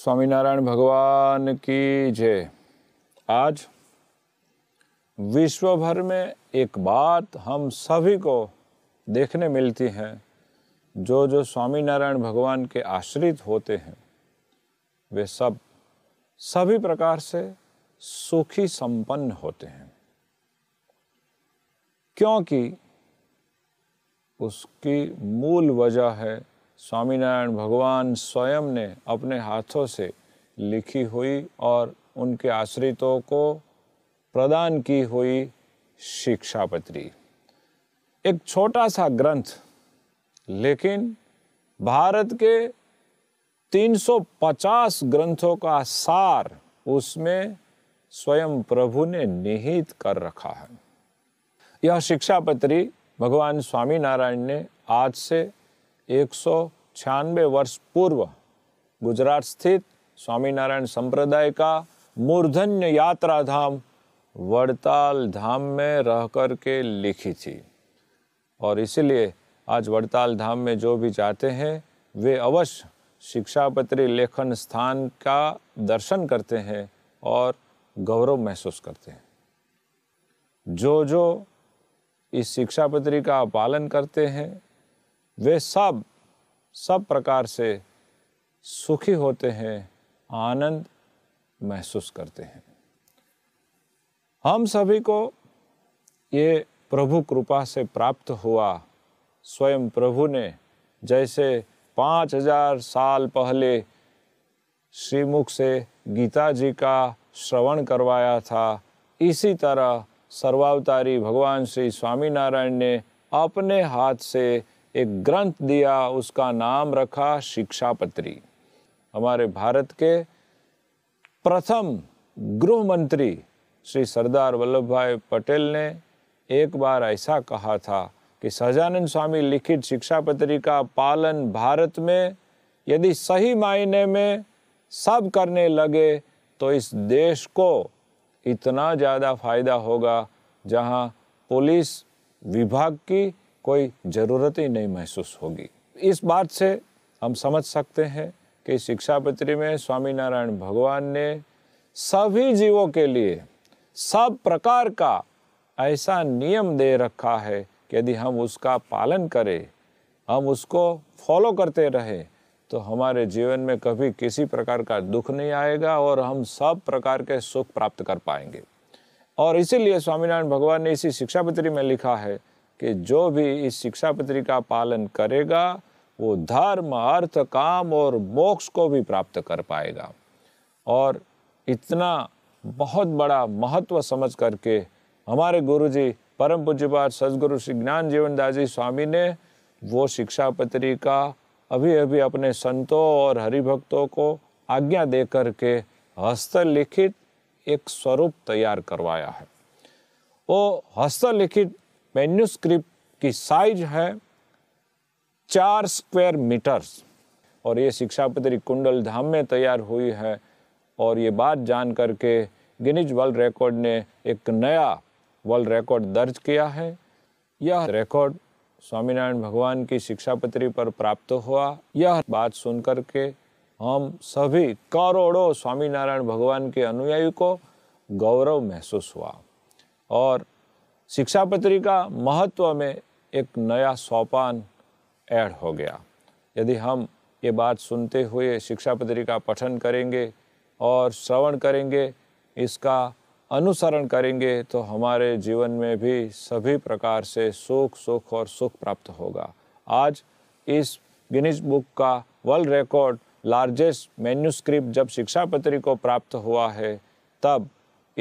स्वामीनारायण भगवान की जय आज विश्व भर में एक बात हम सभी को देखने मिलती है जो जो स्वामीनारायण भगवान के आश्रित होते हैं वे सब सभी प्रकार से सुखी संपन्न होते हैं क्योंकि उसकी मूल वजह है स्वामीनारायण भगवान स्वयं ने अपने हाथों से लिखी हुई और उनके आश्रितों को प्रदान की हुई शिक्षा पत्री एक छोटा सा ग्रंथ लेकिन भारत के 350 ग्रंथों का सार उसमें स्वयं प्रभु ने निहित कर रखा है यह शिक्षा पत्री भगवान स्वामीनारायण ने आज से एक वर्ष पूर्व गुजरात स्थित स्वामीनारायण संप्रदाय का मूर्धन्य यात्रा धाम वड़ताल धाम में रह कर के लिखी थी और इसलिए आज वड़ताल धाम में जो भी जाते हैं वे अवश्य शिक्षापत्री लेखन स्थान का दर्शन करते हैं और गौरव महसूस करते हैं जो जो इस शिक्षापत्री का पालन करते हैं वे सब सब प्रकार से सुखी होते हैं आनंद महसूस करते हैं हम सभी को ये प्रभु कृपा से प्राप्त हुआ स्वयं प्रभु ने जैसे पाँच हजार साल पहले श्रीमुख से गीता जी का श्रवण करवाया था इसी तरह सर्वावतारी भगवान श्री स्वामीनारायण ने अपने हाथ से एक ग्रंथ दिया उसका नाम रखा शिक्षा पत्री हमारे भारत के प्रथम गृह मंत्री श्री सरदार वल्लभ भाई पटेल ने एक बार ऐसा कहा था कि सहजानंद स्वामी लिखित शिक्षा पत्री का पालन भारत में यदि सही मायने में सब करने लगे तो इस देश को इतना ज़्यादा फायदा होगा जहां पुलिस विभाग की कोई ज़रूरत ही नहीं महसूस होगी इस बात से हम समझ सकते हैं कि शिक्षा पत्री में स्वामीनारायण भगवान ने सभी जीवों के लिए सब प्रकार का ऐसा नियम दे रखा है कि यदि हम उसका पालन करें हम उसको फॉलो करते रहे तो हमारे जीवन में कभी किसी प्रकार का दुख नहीं आएगा और हम सब प्रकार के सुख प्राप्त कर पाएंगे और इसीलिए स्वामीनारायण भगवान ने इसी शिक्षापत्री में लिखा है कि जो भी इस शिक्षा पत्री का पालन करेगा वो धर्म अर्थ काम और मोक्ष को भी प्राप्त कर पाएगा और इतना बहुत बड़ा महत्व समझ करके हमारे गुरुजी परम पूज्यपाल सदगुरु श्री ज्ञान जीवनदास जी स्वामी ने वो शिक्षा पत्री का अभी अभी अपने संतों और हरिभक्तों को आज्ञा दे करके हस्तलिखित एक स्वरूप तैयार करवाया है वो हस्तलिखित मेन्यूस्क्रिप्ट की साइज है चार स्क्वायर मीटर्स और ये शिक्षा पत्री कुंडल धाम में तैयार हुई है और ये बात जान करके गिनीज वर्ल्ड रिकॉर्ड ने एक नया वर्ल्ड रिकॉर्ड दर्ज किया है यह रिकॉर्ड स्वामीनारायण भगवान की शिक्षा पत्री पर प्राप्त हुआ यह बात सुन के हम सभी करोड़ों स्वामीनारायण भगवान के अनुयायी को गौरव महसूस हुआ और शिक्षा पत्रिका महत्व में एक नया सोपान ऐड हो गया यदि हम ये बात सुनते हुए शिक्षा पत्रिका पठन करेंगे और श्रवण करेंगे इसका अनुसरण करेंगे तो हमारे जीवन में भी सभी प्रकार से सुख सुख और सुख प्राप्त होगा आज इस गिनीज बुक का वर्ल्ड रिकॉर्ड लार्जेस्ट मेन्यूस्क्रिप्ट जब शिक्षा पत्री को प्राप्त हुआ है तब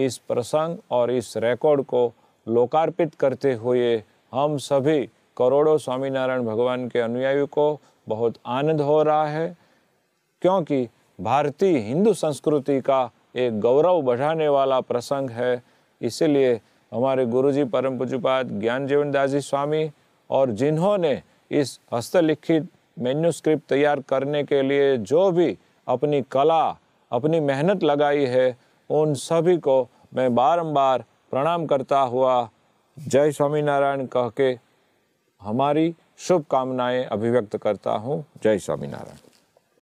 इस प्रसंग और इस रिकॉर्ड को लोकार्पित करते हुए हम सभी करोड़ों स्वामीनारायण भगवान के अनुयायियों को बहुत आनंद हो रहा है क्योंकि भारतीय हिंदू संस्कृति का एक गौरव बढ़ाने वाला प्रसंग है इसीलिए हमारे गुरुजी परम पूजपात ज्ञान जीवनदास जी स्वामी और जिन्होंने इस हस्तलिखित मेन्यूस्क्रिप्ट तैयार करने के लिए जो भी अपनी कला अपनी मेहनत लगाई है उन सभी को मैं बारंबार प्रणाम करता हुआ जय स्वामीनारायण कह के हमारी शुभकामनाएँ अभिव्यक्त करता हूँ जय स्वामीनारायण